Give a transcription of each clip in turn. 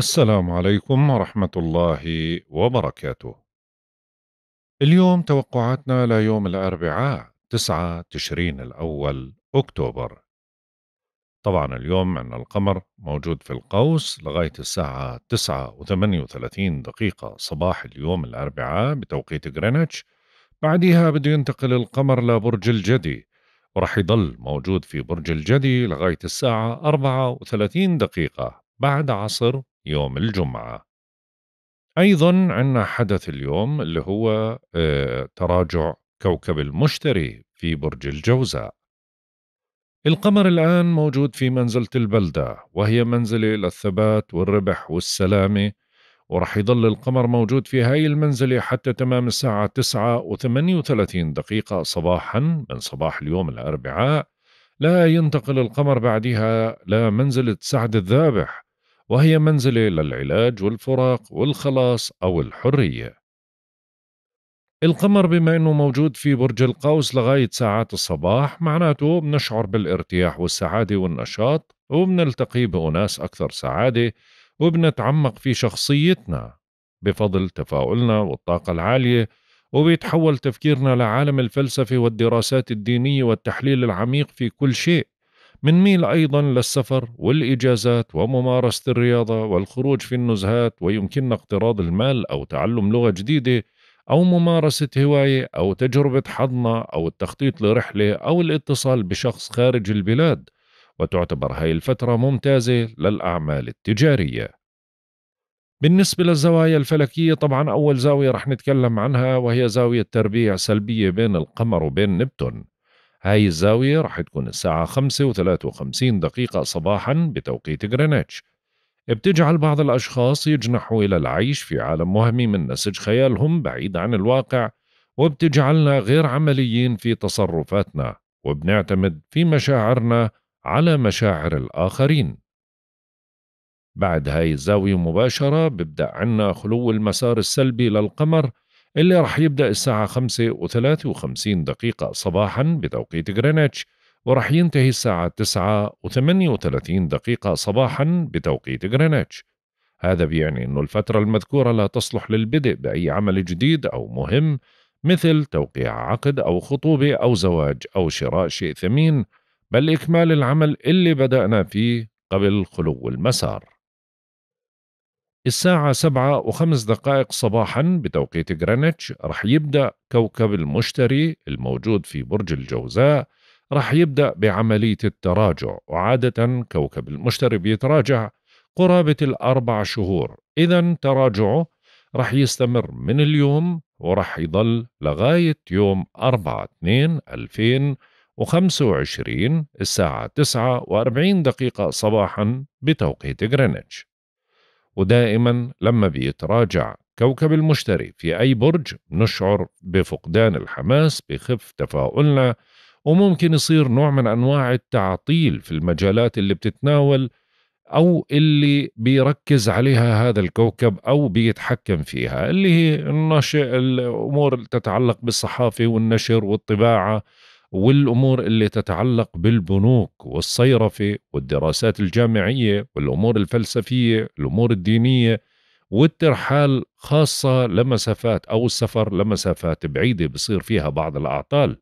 السلام عليكم ورحمة الله وبركاته. اليوم توقعاتنا ليوم الأربعاء 9 تشرين الأول أكتوبر. طبعا اليوم عندنا القمر موجود في القوس لغاية الساعة 9 و38 دقيقة صباح اليوم الأربعاء بتوقيت غرينتش بعدها بده ينتقل القمر لبرج الجدي ورح يضل موجود في برج الجدي لغاية الساعة 34 دقيقة بعد عصر يوم الجمعة أيضا عندنا حدث اليوم اللي هو آه، تراجع كوكب المشتري في برج الجوزاء القمر الآن موجود في منزلة البلدة وهي منزلة للثبات والربح والسلامة ورح يظل القمر موجود في هاي المنزلة حتى تمام الساعة تسعة وثمانية وثلاثين دقيقة صباحا من صباح اليوم الأربعاء لا ينتقل القمر بعدها لمنزلة سعد الذابح وهي منزلة للعلاج والفراق والخلاص أو الحرية القمر بما أنه موجود في برج القوس لغاية ساعات الصباح معناته بنشعر بالارتياح والسعادة والنشاط وبنلتقي بأناس أكثر سعادة وبنتعمق في شخصيتنا بفضل تفاؤلنا والطاقة العالية وبيتحول تفكيرنا لعالم الفلسفة والدراسات الدينية والتحليل العميق في كل شيء منميل أيضا للسفر والإجازات وممارسة الرياضة والخروج في النزهات ويمكننا اقتراض المال أو تعلم لغة جديدة أو ممارسة هواية أو تجربة حضنة أو التخطيط لرحلة أو الاتصال بشخص خارج البلاد وتعتبر هاي الفترة ممتازة للأعمال التجارية بالنسبة للزوايا الفلكية طبعا أول زاوية رح نتكلم عنها وهي زاوية تربيع سلبية بين القمر وبين نبتون هاي الزاوية راح تكون الساعة 5 و53 دقيقة صباحا بتوقيت غرينتش بتجعل بعض الأشخاص يجنحوا إلى العيش في عالم وهمي من نسج خيالهم بعيد عن الواقع وبتجعلنا غير عمليين في تصرفاتنا وبنعتمد في مشاعرنا على مشاعر الآخرين بعد هاي الزاوية مباشرة ببدأ عنا خلو المسار السلبي للقمر اللي راح يبدأ الساعة 5 و53 دقيقة صباحا بتوقيت غرينتش وراح ينتهي الساعة 9 و38 دقيقة صباحا بتوقيت غرينتش هذا بيعني أن الفترة المذكورة لا تصلح للبدء بأي عمل جديد أو مهم مثل توقيع عقد أو خطوبة أو زواج أو شراء شيء ثمين بل إكمال العمل اللي بدأنا فيه قبل خلو المسار الساعة سبعة وخمس دقائق صباحا بتوقيت غرينتش رح يبدأ كوكب المشتري الموجود في برج الجوزاء رح يبدأ بعملية التراجع وعادة كوكب المشتري بيتراجع قرابة الأربع شهور إذا تراجعه رح يستمر من اليوم ورح يضل لغاية يوم 4 2 2025 الساعة 9 دقيقة صباحا بتوقيت غرينتش ودائما لما بيتراجع كوكب المشتري في أي برج نشعر بفقدان الحماس بخف تفاؤلنا وممكن يصير نوع من أنواع التعطيل في المجالات اللي بتتناول أو اللي بيركز عليها هذا الكوكب أو بيتحكم فيها اللي هي النشر الأمور اللي تتعلق بالصحافة والنشر والطباعة والامور اللي تتعلق بالبنوك والصيرفه والدراسات الجامعيه والامور الفلسفيه، الامور الدينيه والترحال خاصه لمسافات او السفر لمسافات بعيده بصير فيها بعض الاعطال.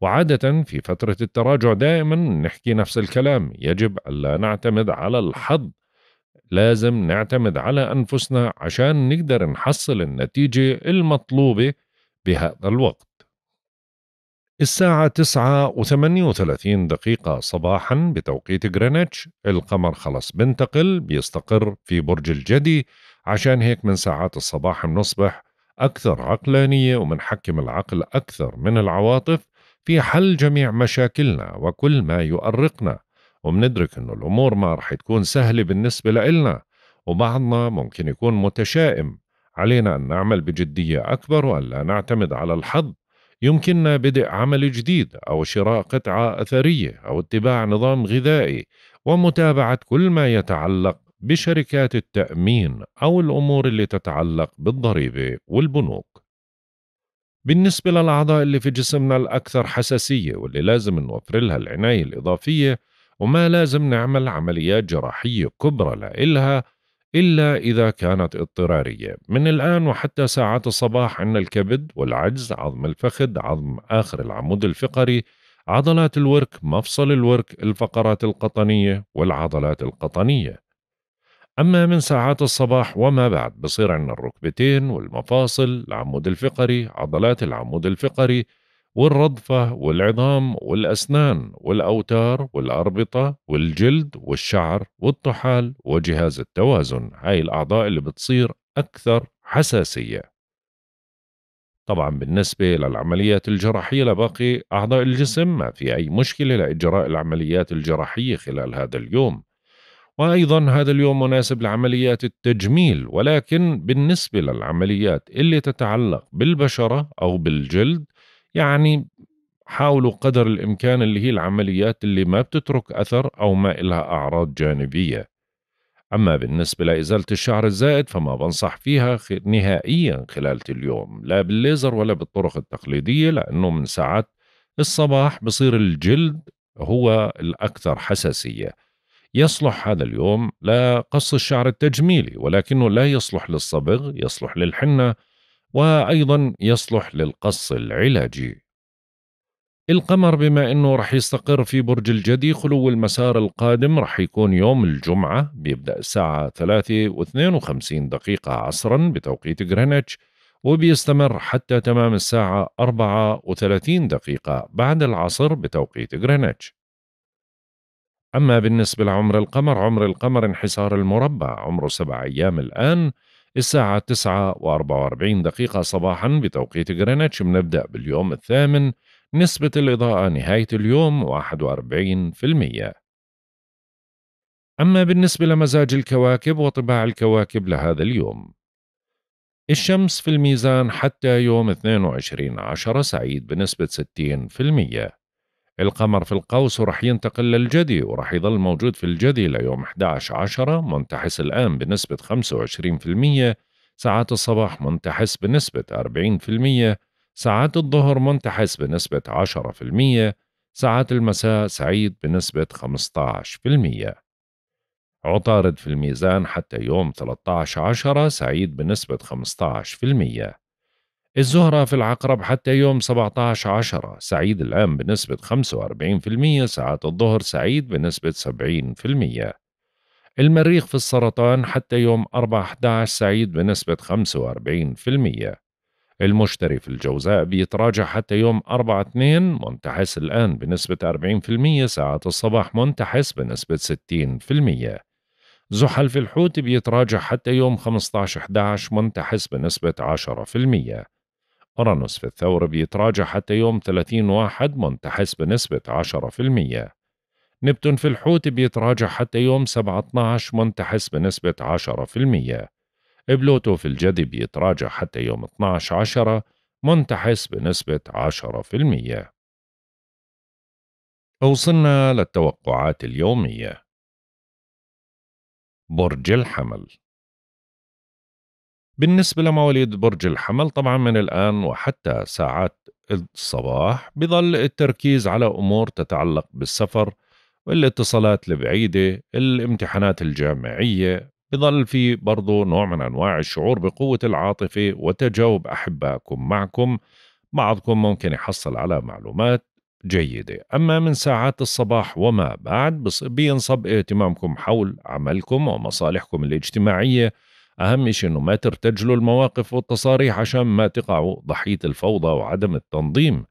وعادة في فترة التراجع دائما نحكي نفس الكلام يجب ألا نعتمد على الحظ لازم نعتمد على أنفسنا عشان نقدر نحصل النتيجة المطلوبة بهذا الوقت الساعة تسعة وثمانية وثلاثين دقيقة صباحا بتوقيت غرينتش القمر خلاص بنتقل بيستقر في برج الجدي عشان هيك من ساعات الصباح بنصبح أكثر عقلانية ومنحكم العقل أكثر من العواطف في حل جميع مشاكلنا وكل ما يؤرقنا ومندرك أن الأمور ما رح تكون سهلة بالنسبة لإلنا وبعضنا ممكن يكون متشائم علينا أن نعمل بجدية أكبر وأن لا نعتمد على الحظ يمكننا بدء عمل جديد أو شراء قطعة أثرية أو اتباع نظام غذائي ومتابعة كل ما يتعلق بشركات التأمين أو الأمور اللي تتعلق بالضريبة والبنوك. بالنسبة للأعضاء اللي في جسمنا الأكثر حساسية واللي لازم نوفر لها العناية الإضافية وما لازم نعمل عمليات جراحية كبرى لإلها إلا إذا كانت اضطرارية من الآن وحتى ساعات الصباح عندنا الكبد والعجز عظم الفخذ عظم آخر العمود الفقري عضلات الورك مفصل الورك الفقرات القطنية والعضلات القطنية أما من ساعات الصباح وما بعد بصير عندنا الركبتين والمفاصل العمود الفقري عضلات العمود الفقري والرضفة والعظام والأسنان والأوتار والأربطة والجلد والشعر والطحال وجهاز التوازن هاي الأعضاء اللي بتصير أكثر حساسية طبعا بالنسبة للعمليات الجراحية لباقي أعضاء الجسم ما في أي مشكلة لإجراء العمليات الجراحية خلال هذا اليوم وأيضا هذا اليوم مناسب لعمليات التجميل ولكن بالنسبة للعمليات اللي تتعلق بالبشرة أو بالجلد يعني حاولوا قدر الإمكان اللي هي العمليات اللي ما بتترك أثر أو ما إلها أعراض جانبية أما بالنسبة لإزالة الشعر الزائد فما بنصح فيها نهائيا خلال اليوم لا بالليزر ولا بالطرق التقليدية لأنه من ساعات الصباح بصير الجلد هو الأكثر حساسية يصلح هذا اليوم لقص الشعر التجميلي ولكنه لا يصلح للصبغ يصلح للحنة وأيضا يصلح للقص العلاجي القمر بما أنه رح يستقر في برج الجدي خلو المسار القادم رح يكون يوم الجمعة بيبدأ الساعة 3 و52 دقيقة عصرا بتوقيت غرينتش وبيستمر حتى تمام الساعة 4.30 دقيقة بعد العصر بتوقيت غرينتش أما بالنسبة لعمر القمر عمر القمر انحسار المربع عمره سبع أيام الآن الساعة 9 و44 دقيقة صباحا بتوقيت غرينتش بنبدأ باليوم الثامن نسبة الإضاءة نهاية اليوم 41% أما بالنسبة لمزاج الكواكب وطباع الكواكب لهذا اليوم الشمس في الميزان حتى يوم 22 عشر سعيد بنسبة 60% القمر في القوس ورح ينتقل للجدي ورح يظل موجود في الجدي ليوم 11 عشرة منتحس الآن بنسبة 25% ساعات الصباح منتحس بنسبة 40% ساعات الظهر منتحس بنسبة 10% ساعات المساء سعيد بنسبة 15% عطارد في الميزان حتى يوم 13 عشرة سعيد بنسبة 15% الزهرة في العقرب حتى يوم 17 عشرة سعيد العام بنسبة 45% ساعات الظهر سعيد بنسبة 70% المريخ في السرطان حتى يوم 4 11 سعيد بنسبة 45% المشتري في الجوزاء بيتراجع حتى يوم 4 2 منتحس الآن بنسبة 40% ساعات الصباح منتحس بنسبة 60% زحل في الحوت بيتراجع حتى يوم 15 11 منتحس بنسبة 10% أورانوس في الثور بيتراجع حتى يوم 30 واحد منتحس بنسبة 10% نبتون في الحوت بيتراجع حتى يوم 17 منتحس بنسبة 10% بلوتو في الجدي بيتراجع حتى يوم 12 10 منتحس بنسبة 10% وصلنا للتوقعات اليومية برج الحمل بالنسبة لمواليد برج الحمل طبعا من الآن وحتى ساعات الصباح بظل التركيز على أمور تتعلق بالسفر والاتصالات البعيدة الامتحانات الجامعية بظل في برضو نوع من أنواع الشعور بقوة العاطفة وتجاوب أحبائكم معكم بعضكم ممكن يحصل على معلومات جيدة أما من ساعات الصباح وما بعد بينصب اهتمامكم حول عملكم ومصالحكم الاجتماعية أهم شيء أنه ما ترتجلوا المواقف والتصاريح عشان ما تقعوا ضحية الفوضى وعدم التنظيم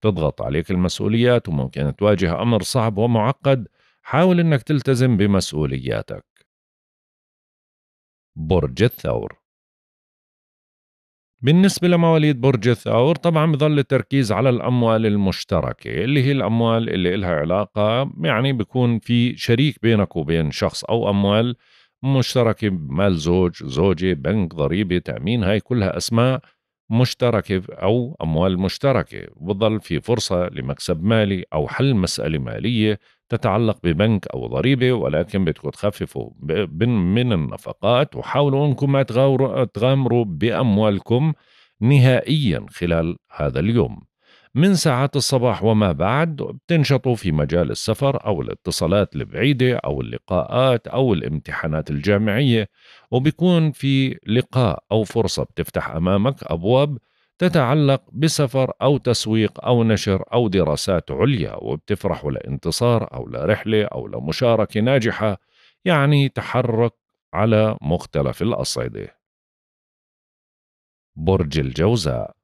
تضغط عليك المسؤوليات وممكن تواجه أمر صعب ومعقد حاول أنك تلتزم بمسؤولياتك برج الثور بالنسبة لمواليد برج الثور طبعا بظل التركيز على الأموال المشتركة اللي هي الأموال اللي إلها علاقة يعني بيكون في شريك بينك وبين شخص أو أموال مشتركة مال زوج زوجة بنك ضريبة تأمين هاي كلها أسماء مشتركة أو أموال مشتركة بظل في فرصة لمكسب مالي أو حل مسألة مالية تتعلق ببنك أو ضريبة ولكن بدكم تخففوا من النفقات وحاولوا أنكم ما تغامروا بأموالكم نهائيا خلال هذا اليوم من ساعات الصباح وما بعد بتنشطوا في مجال السفر أو الاتصالات البعيدة أو اللقاءات أو الامتحانات الجامعية وبيكون في لقاء أو فرصة بتفتح أمامك أبواب تتعلق بسفر أو تسويق أو نشر أو دراسات عليا وبتفرحوا لانتصار أو لرحلة أو لمشاركة ناجحة يعني تحرك على مختلف الأصعدة برج الجوزاء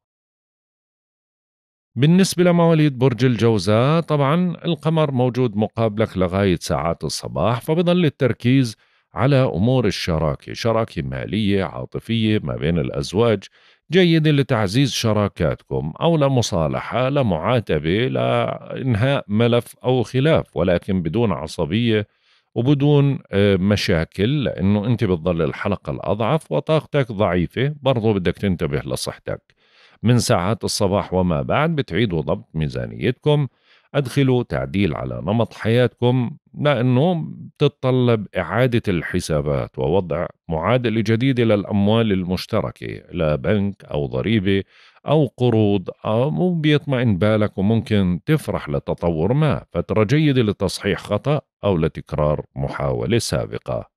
بالنسبة لمواليد برج الجوزاء طبعا القمر موجود مقابلك لغاية ساعات الصباح فبضل التركيز على أمور الشراكة شراكة مالية عاطفية ما بين الأزواج جيدة لتعزيز شراكاتكم أو لمصالحة لمعاتبة لإنهاء ملف أو خلاف ولكن بدون عصبية وبدون آه، مشاكل لأنه أنت بتضل الحلقة الأضعف وطاقتك ضعيفة برضو بدك تنتبه لصحتك من ساعات الصباح وما بعد بتعيدوا ضبط ميزانيتكم أدخلوا تعديل على نمط حياتكم لأنه بتتطلب إعادة الحسابات ووضع معادلة جديدة للأموال المشتركة لا بنك أو ضريبة أو قروض أو بيطمئن بالك وممكن تفرح لتطور ما فترة جيدة لتصحيح خطأ أو لتكرار محاولة سابقة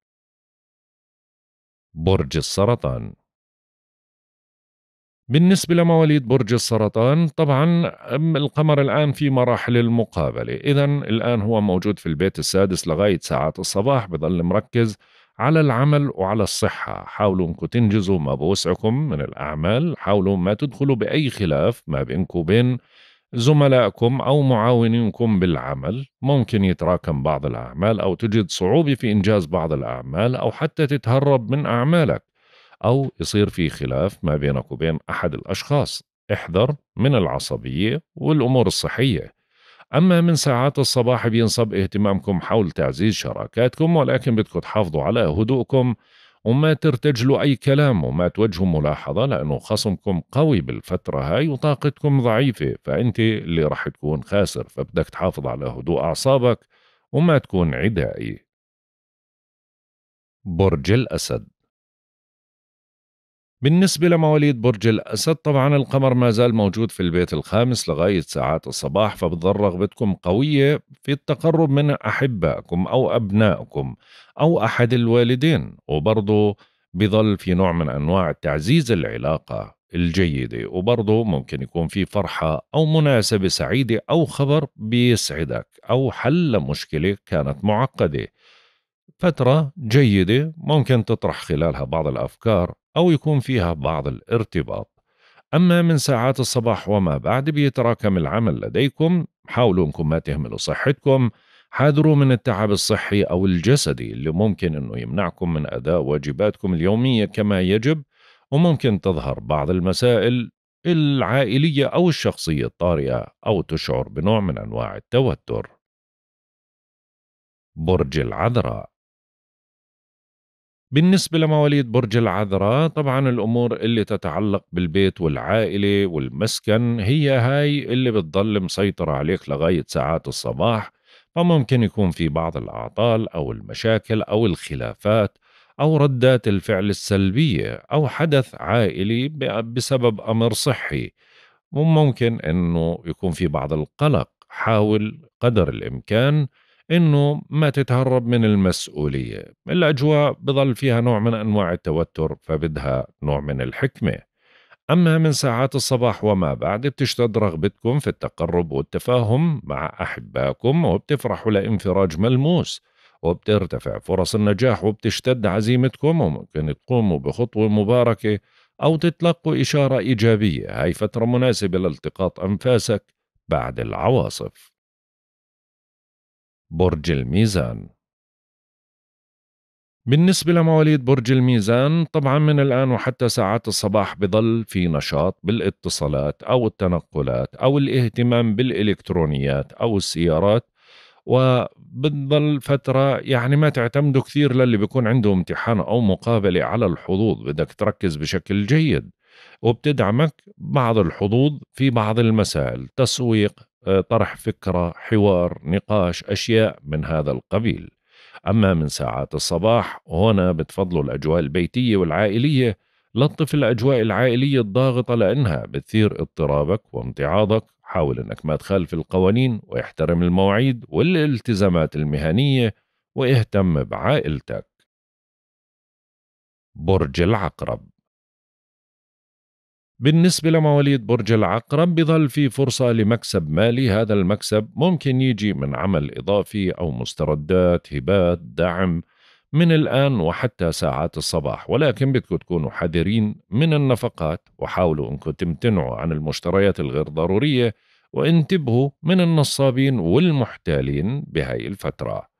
برج السرطان بالنسبة لمواليد برج السرطان طبعا القمر الآن في مراحل المقابلة إذا الآن هو موجود في البيت السادس لغاية ساعات الصباح بظل مركز على العمل وعلى الصحة حاولوا أنكم تنجزوا ما بوسعكم من الأعمال حاولوا ما تدخلوا بأي خلاف ما بينكم وبين زملائكم أو معاونينكم بالعمل ممكن يتراكم بعض الأعمال أو تجد صعوبة في إنجاز بعض الأعمال أو حتى تتهرب من أعمالك أو يصير في خلاف ما بينك وبين أحد الأشخاص احذر من العصبية والأمور الصحية أما من ساعات الصباح بينصب اهتمامكم حول تعزيز شراكاتكم ولكن بدكم تحافظوا على هدوءكم وما ترتجلوا أي كلام وما توجهوا ملاحظة لأنه خصمكم قوي بالفترة هاي وطاقتكم ضعيفة فأنت اللي رح تكون خاسر فبدك تحافظ على هدوء أعصابك وما تكون عدائي برج الأسد بالنسبة لمواليد برج الأسد طبعا القمر ما زال موجود في البيت الخامس لغاية ساعات الصباح فبتظل رغبتكم قوية في التقرب من أحبائكم أو أبنائكم أو أحد الوالدين وبرضه بظل في نوع من أنواع تعزيز العلاقة الجيدة وبرضه ممكن يكون في فرحة أو مناسبة سعيدة أو خبر بيسعدك أو حل مشكلة كانت معقدة فترة جيدة ممكن تطرح خلالها بعض الأفكار أو يكون فيها بعض الارتباط أما من ساعات الصباح وما بعد بيتراكم العمل لديكم حاولوا أنكم ما تهملوا صحتكم حاذروا من التعب الصحي أو الجسدي اللي ممكن أنه يمنعكم من أداء واجباتكم اليومية كما يجب وممكن تظهر بعض المسائل العائلية أو الشخصية الطارئة أو تشعر بنوع من أنواع التوتر برج العذراء بالنسبة لمواليد برج العذراء طبعا الأمور اللي تتعلق بالبيت والعائلة والمسكن هي هاي اللي بتضل مسيطرة عليك لغاية ساعات الصباح فممكن يكون في بعض الأعطال أو المشاكل أو الخلافات أو ردات الفعل السلبية أو حدث عائلي بسبب أمر صحي وممكن أنه يكون في بعض القلق حاول قدر الإمكان انه ما تتهرب من المسؤوليه الاجواء بضل فيها نوع من انواع التوتر فبدها نوع من الحكمه اما من ساعات الصباح وما بعد بتشتد رغبتكم في التقرب والتفاهم مع احبائكم وبتفرحوا لانفراج ملموس وبترتفع فرص النجاح وبتشتد عزيمتكم وممكن تقوموا بخطوه مباركه او تتلقوا اشاره ايجابيه هاي فتره مناسبه لالتقاط انفاسك بعد العواصف برج الميزان بالنسبة لمواليد برج الميزان طبعا من الآن وحتى ساعات الصباح بضل في نشاط بالاتصالات أو التنقلات أو الاهتمام بالإلكترونيات أو السيارات وبتضل فترة يعني ما تعتمدوا كثير للي بيكون عنده امتحان أو مقابلة على الحظوظ بدك تركز بشكل جيد وبتدعمك بعض الحظوظ في بعض المسائل تسويق آه، طرح فكرة حوار نقاش أشياء من هذا القبيل أما من ساعات الصباح هنا بتفضلوا الأجواء البيتية والعائلية لطف الأجواء العائلية الضاغطة لأنها بتثير اضطرابك وامتعاضك حاول أنك ما تخالف القوانين واحترم المواعيد والالتزامات المهنية واهتم بعائلتك برج العقرب بالنسبة لمواليد برج العقرب بظل في فرصة لمكسب مالي هذا المكسب ممكن يجي من عمل إضافي أو مستردات هبات دعم من الآن وحتى ساعات الصباح ولكن بدكم تكونوا حذرين من النفقات وحاولوا أنكم تمتنعوا عن المشتريات الغير ضرورية وانتبهوا من النصابين والمحتالين بهاي الفترة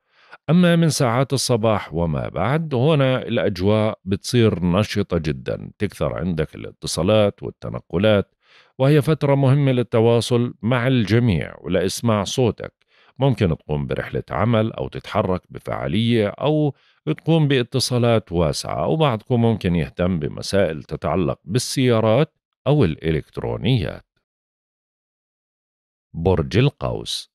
أما من ساعات الصباح وما بعد هنا الأجواء بتصير نشطة جدا تكثر عندك الاتصالات والتنقلات وهي فترة مهمة للتواصل مع الجميع ولإسماع صوتك ممكن تقوم برحلة عمل أو تتحرك بفعالية أو تقوم باتصالات واسعة أو بعضكم ممكن يهتم بمسائل تتعلق بالسيارات أو الإلكترونيات برج القوس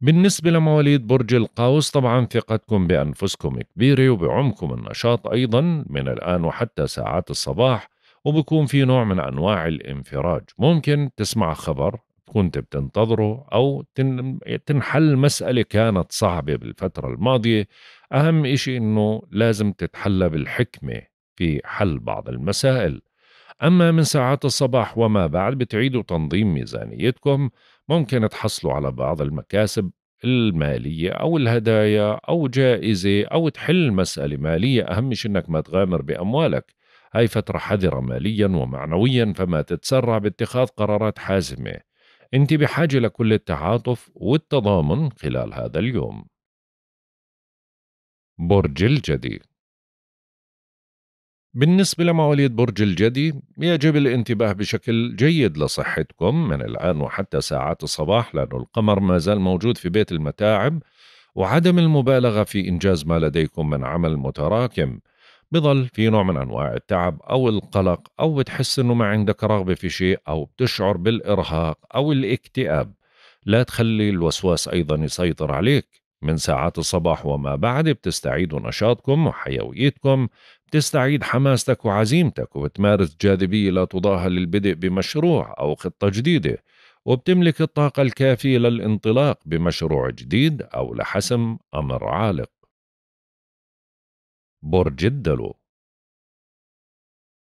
بالنسبة لمواليد برج القوس طبعا ثقتكم بأنفسكم كبيرة وبعمكم النشاط أيضا من الآن وحتى ساعات الصباح وبكون في نوع من أنواع الانفراج ممكن تسمع خبر كنت بتنتظره أو تنحل مسألة كانت صعبة بالفترة الماضية أهم إشي أنه لازم تتحلى بالحكمة في حل بعض المسائل أما من ساعات الصباح وما بعد بتعيدوا تنظيم ميزانيتكم ممكن تحصلوا على بعض المكاسب المالية أو الهدايا أو جائزة أو تحل مسألة مالية أهم شيء أنك ما تغامر بأموالك هاي فترة حذرة ماليا ومعنويا فما تتسرع باتخاذ قرارات حازمة أنت بحاجة لكل التعاطف والتضامن خلال هذا اليوم برج الجدي بالنسبة لمواليد برج الجدي يجب الانتباه بشكل جيد لصحتكم من الآن وحتى ساعات الصباح لأن القمر ما زال موجود في بيت المتاعب وعدم المبالغة في إنجاز ما لديكم من عمل متراكم بظل في نوع من أنواع التعب أو القلق أو بتحس أنه ما عندك رغبة في شيء أو بتشعر بالإرهاق أو الاكتئاب لا تخلي الوسواس أيضا يسيطر عليك من ساعات الصباح وما بعد بتستعيدوا نشاطكم وحيويتكم تستعيد حماستك وعزيمتك وبتمارس جاذبية لا تضاهى للبدء بمشروع أو خطة جديدة وبتملك الطاقة الكافية للانطلاق بمشروع جديد أو لحسم أمر عالق برج الدلو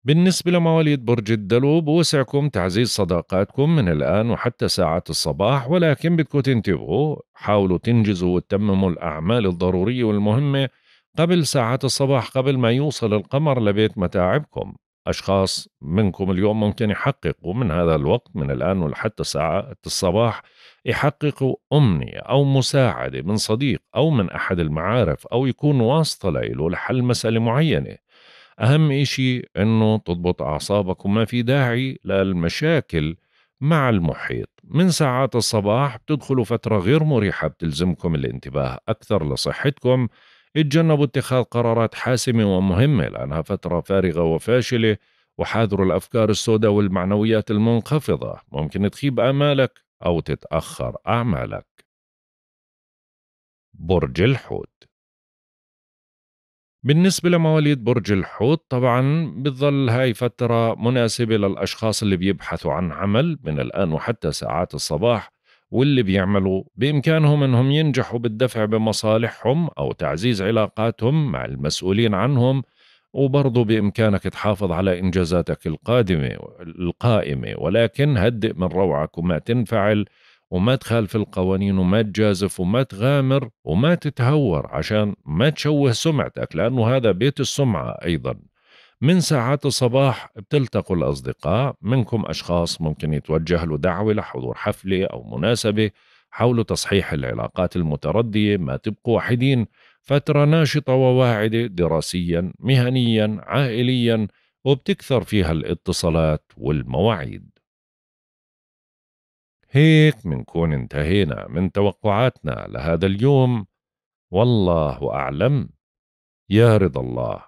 بالنسبة لمواليد برج الدلو بوسعكم تعزيز صداقاتكم من الآن وحتى ساعات الصباح ولكن بدكم تنتبهوا حاولوا تنجزوا وتتمموا الأعمال الضرورية والمهمة قبل ساعات الصباح قبل ما يوصل القمر لبيت متاعبكم أشخاص منكم اليوم ممكن يحققوا من هذا الوقت من الآن ولحتى ساعة الصباح يحققوا أمنية أو مساعدة من صديق أو من أحد المعارف أو يكون واسطة له لحل مسألة معينة أهم إشي أنه تضبط أعصابك وما في داعي للمشاكل مع المحيط من ساعات الصباح بتدخلوا فترة غير مريحة بتلزمكم الانتباه أكثر لصحتكم اتجنبوا اتخاذ قرارات حاسمة ومهمة لأنها فترة فارغة وفاشلة وحاذروا الأفكار السوداء والمعنويات المنخفضة ممكن تخيب آمالك أو تتأخر أعمالك برج الحوت بالنسبة لمواليد برج الحوت طبعا بتظل هاي فترة مناسبة للأشخاص اللي بيبحثوا عن عمل من الآن وحتى ساعات الصباح واللي بيعملوا بإمكانهم أنهم ينجحوا بالدفع بمصالحهم أو تعزيز علاقاتهم مع المسؤولين عنهم وبرضه بإمكانك تحافظ على إنجازاتك القادمة القائمة ولكن هدئ من روعك وما تنفعل وما تخالف القوانين وما تجازف وما تغامر وما تتهور عشان ما تشوه سمعتك لأنه هذا بيت السمعة أيضا من ساعات الصباح بتلتقوا الأصدقاء منكم أشخاص ممكن يتوجه له دعوة لحضور حفلة أو مناسبة حول تصحيح العلاقات المتردية ما تبقوا وحيدين فترة ناشطة وواعدة دراسيا مهنيا عائليا وبتكثر فيها الاتصالات والمواعيد هيك منكون انتهينا من توقعاتنا لهذا اليوم والله أعلم يا رضا الله